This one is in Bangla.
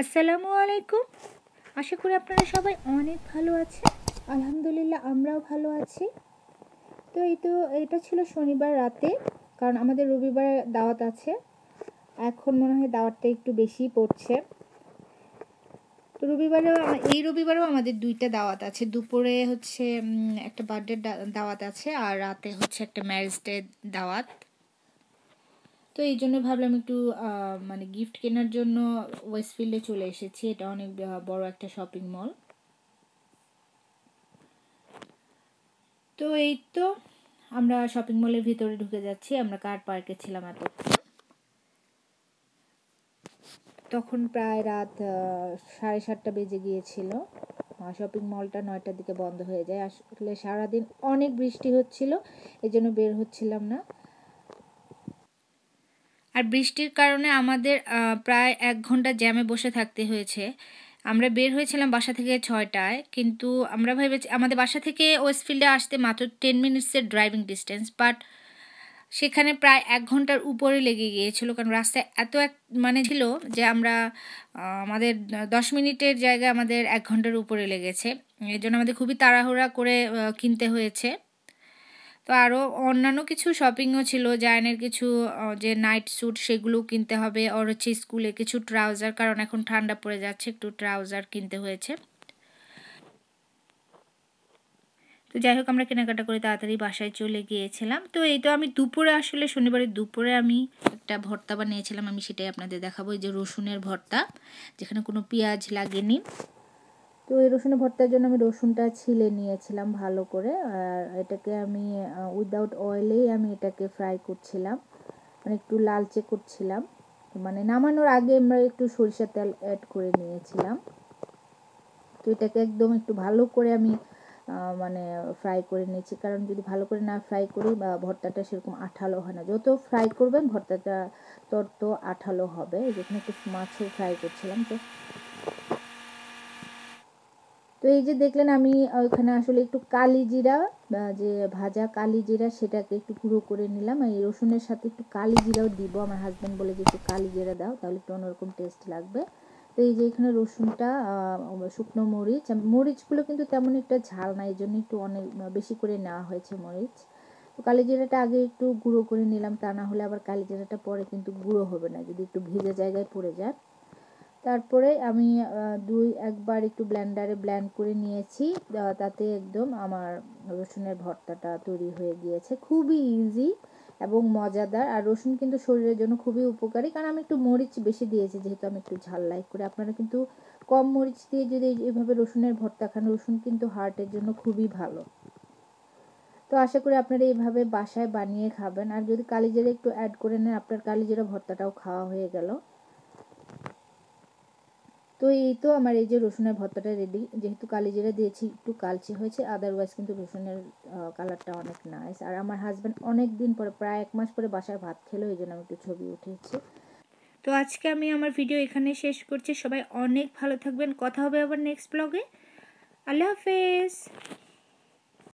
আসসালামু আলাইকুম আশা করি আপনারা সবাই অনেক ভালো আছে আলহামদুলিল্লাহ আমরাও ভালো আছি তো এই তো এটা ছিল শনিবার রাতে কারণ আমাদের রবিবার দাওয়াত আছে এখন মনে হয় দাওয়াতটা একটু বেশি পড়ছে তো রবিবারেও এই রবিবারেও আমাদের দুইটা দাওয়াত আছে দুপুরে হচ্ছে একটা বার্থডে দাওয়াত আছে আর রাতে হচ্ছে একটা ম্যারেজ ডে দাওয়াত তো এই জন্য ভাবলাম একটু মানে গিফট কেনার জন্য ওয়েস্টফিল্ডে চলে এসেছি এটা অনেক বড় একটা শপিং মল তো এই তো আমরা শপিং মলের ভিতরে ঢুকে যাচ্ছি আমরা কার পার্কে ছিলাম এত তখন প্রায় রাত সাড়ে সাতটা বেজে গিয়েছিল শপিং মলটা নয়টার দিকে বন্ধ হয়ে যায় আসলে সারাদিন অনেক বৃষ্টি হচ্ছিল এই জন্য বের হচ্ছিলাম না আর বৃষ্টির কারণে আমাদের প্রায় এক ঘন্টা জ্যামে বসে থাকতে হয়েছে আমরা বের হয়েছিলাম বাসা থেকে ছয়টায় কিন্তু আমরা ভেবেছি আমাদের বাসা থেকে ওয়েস্টফিল্ডে আসতে মাত্র টেন মিনিটসের ড্রাইভিং ডিস্টেন্স বাট সেখানে প্রায় এক ঘন্টার উপরে লেগে গিয়েছিল কারণ রাস্তায় এত এক মানে ছিল যে আমরা আমাদের দশ মিনিটের জায়গায় আমাদের এক ঘন্টার উপরে লেগেছে এর জন্য আমাদের খুবই তাড়াহুড়া করে কিনতে হয়েছে তো আরও অন্যান্য কিছু শপিংও ছিল জায়নের কিছু যে নাইট স্যুট সেগুলো কিনতে হবে ওর হচ্ছে স্কুলে কিছু ট্রাউজার কারণ এখন ঠান্ডা পড়ে যাচ্ছে একটু ট্রাউজার কিনতে হয়েছে তো যাই হোক আমরা কেনাকাটা করে তাড়াতাড়ি বাসায় চলে গিয়েছিলাম তো এই তো আমি দুপুরে আসলে শনিবারের দুপুরে আমি একটা ভর্তা বানিয়েছিলাম আমি সেটাই আপনাদের দেখাবো এই যে রসুনের ভর্তা যেখানে কোনো পেঁয়াজ লাগেনি তো এই রসুনে ভর্তার জন্য আমি রসুনটা ছিলে নিয়েছিলাম ভালো করে আর এটাকে আমি উইদাউট অয়েলেই আমি এটাকে ফ্রাই করছিলাম মানে একটু লালচে করছিলাম মানে নামানোর আগে আমরা একটু সরিষার তেল অ্যাড করে নিয়েছিলাম তো এটাকে একদম একটু ভালো করে আমি মানে ফ্রাই করে নিয়েছি কারণ যদি ভালো করে না ফ্রাই করি বা ভর্তাটা সেরকম আঠালো হয় না যত ফ্রাই করবেন ভর্তাটা তত আঠালো হবে যেখানে একটু মাছও ফ্রাই করছিলাম তো তো এই যে দেখলেন আমি ওইখানে আসলে একটু কালি জিরা যে ভাজা কালি জিরা সেটাকে একটু গুঁড়ো করে নিলাম এই রসুনের সাথে একটু কালি জিরাও দিব আমার হাজব্যান্ড বলে যে একটু কালি জিরা দাও তাহলে একটু অন্যরকম টেস্ট লাগবে তো এই যে এখানে রসুনটা শুকনো মরিচ মরিচগুলো কিন্তু তেমন একটা ঝাল না এই জন্য একটু অনেক বেশি করে নেওয়া হয়েছে মরিচ তো কালি জিরাটা আগে একটু গুঁড়ো করে নিলাম তা না হলে আবার কালি জিরাটা পরে কিন্তু গুঁড়ো হবে না যদি একটু ভেজা জায়গায় পড়ে যায় তারপরে আমি দুই একবার একটু ব্ল্যান্ডারে ব্ল্যান্ড করে নিয়েছি তাতে একদম আমার রসুনের ভর্তাটা তৈরি হয়ে গিয়েছে খুবই ইজি এবং মজাদার আর রসুন কিন্তু শরীরের জন্য খুবই উপকারী কারণ আমি একটু মরিচ বেশি দিয়েছি যেহেতু আমি একটু ঝাল লাইক করি আপনারা কিন্তু কম মরিচ দিয়ে যদি এইভাবে রসুনের ভর্তা খান রসুন কিন্তু হার্টের জন্য খুবই ভালো তো আশা করি আপনারা এইভাবে বাসায় বানিয়ে খাবেন আর যদি কালিজিরা একটু অ্যাড করে নেন আপনার কালিজিরা ভর্তাটাও খাওয়া হয়ে গেল তো এই তো আমার এই যে রসুনের ভর্তাটা রেডি যেহেতু কালি জিরা দিয়েছি একটু কালচে হয়েছে আদারওয়াইজ কিন্তু রসুনের কালারটা অনেক নাইস আর আমার হাজব্যান্ড অনেক দিন পরে প্রায় এক মাস পরে বাসায় ভাত খেলো এই জন্য আমি একটু ছবি উঠেছি তো আজকে আমি আমার ভিডিও এখানে শেষ করছি সবাই অনেক ভালো থাকবেন কথা হবে আবার নেক্সট ব্লগে আল্লাহ হাফেজ